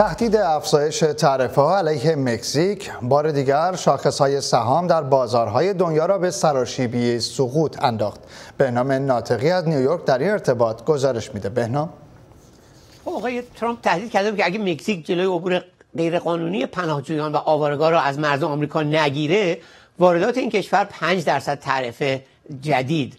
تهدید افزایش تعرفه علیه مکزیک بار دیگر شاخص های سهام در بازارهای دنیا را به سراشیبی سقوط انداخت. بهنام ناطقی از نیویورک در این ارتباط گزارش میده. بهنام خب، آقای ترامپ تهدید کرده بود که اگه مکزیک جلوی عبور غیرقانونی پناهجویان و آوارگاه را از مرز آمریکا نگیره، واردات این کشور 5 درصد تعرفه جدید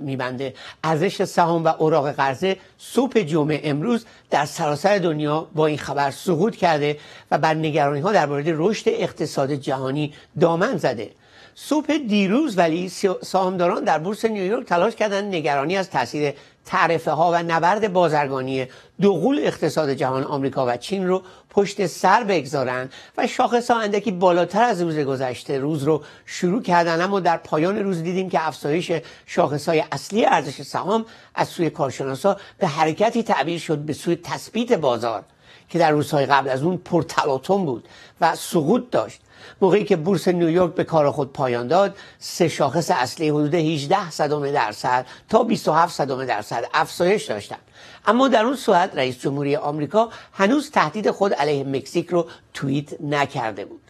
میبنده ارزش سهام و اوراق قرضه صبح جمعه امروز در سراسر دنیا با این خبر سقوط کرده و بر نگرانی ها در مورد رشد اقتصاد جهانی دامن زده صبح دیروز ولی سهامداران در بورس نیویورک تلاش کردند نگرانی از تاثیر تعرفه ها و نبرد بازرگانی دغول اقتصاد جهان آمریکا و چین رو پشت سر بگذارن و شاخص ها اندکی بالاتر از روز گذشته روز رو شروع کردن اما در پایان روز دیدیم که افزایش شاخص های اصلی ارزش سهام از سوی کارشناسا به حرکتی تعبیر شد به سوی تثبیت بازار که در روزهای قبل از اون پرتلاتون بود و سقوط داشت موقعی که بورس نیویورک به کار خود پایان داد سه شاخص اصلی حدود 18 صدم درصد تا 27 صدم درصد افزایش داشتند اما در اون صورت رئیس جمهوری آمریکا هنوز تهدید خود علیه مکزیک رو توییت نکرده بود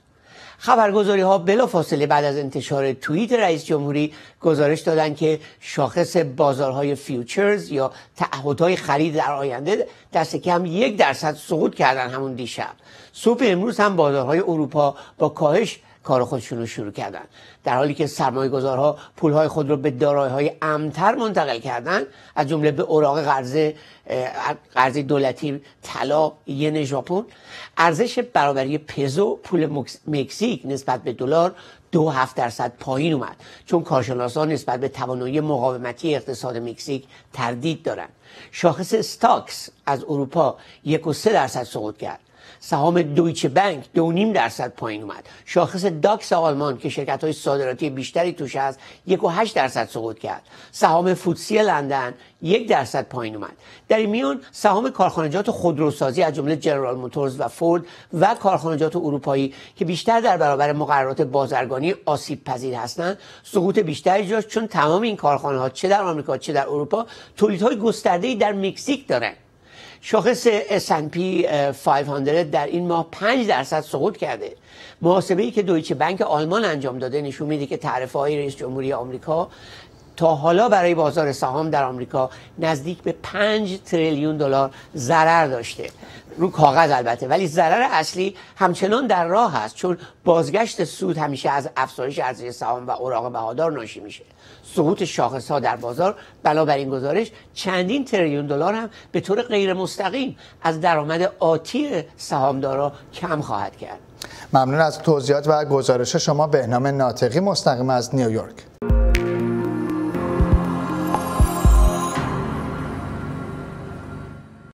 خبرگزاری ها بلا فاصله بعد از انتشار توییت رئیس جمهوری گزارش دادن که شاخص بازارهای فیوچرز یا تعهدهای خرید در آینده دست کم یک درصد سقوط کردن همون دیشب صبح امروز هم بازارهای اروپا با کاهش کار خودشون رو شروع کردن در حالی که سرمایه گذارها پولهای خود رو به دارای های امتر منتقل کردن از جمله به اوراق قرضه قرض دولتی طلا ین ژاپن ارزش برابری پزو پول مکزیک نسبت به دلار دو هفت درصد پایین اومد چون کارشناسان نسبت به توانایی مقاومتی اقتصاد مکزیک تردید دارند شاخص ستاکس از اروپا یک و سه درصد سقوط کرد سهام دویچه بنک دو نیم درصد پایین اومد شاخص داکس آلمان که شرکت های صادراتی بیشتری توش هست یک و هشت درصد سقوط کرد سهام فوتسی لندن یک درصد پایین اومد در این میان سهام کارخانجات خودروسازی از جمله جنرال موتورز و فورد و کارخانجات اروپایی که بیشتر در برابر مقررات بازرگانی آسیب پذیر هستند سقوط بیشتری داشت چون تمام این کارخانه ها چه در آمریکا چه در اروپا تولیدهای گسترده در مکزیک دارند شاخص S&P 500 در این ماه 5 درصد سقوط کرده محاسبه ای که دویچه بنک آلمان انجام داده نشون میده که تعرفه های رئیس جمهوری آمریکا تا حالا برای بازار سهام در آمریکا نزدیک به 5 تریلیون دلار ضرر داشته رو کاغذ البته ولی ضرر اصلی همچنان در راه است چون بازگشت سود همیشه از افزایش ارزش سهام و اوراق بهادار ناشی میشه سقوط شاخص ها در بازار بر این گزارش چندین تریلیون دلار هم به طور غیر مستقیم از درآمد آتی سهامدارا کم خواهد کرد ممنون از توضیحات و گزارش شما بهنام ناطقی مستقیم از نیویورک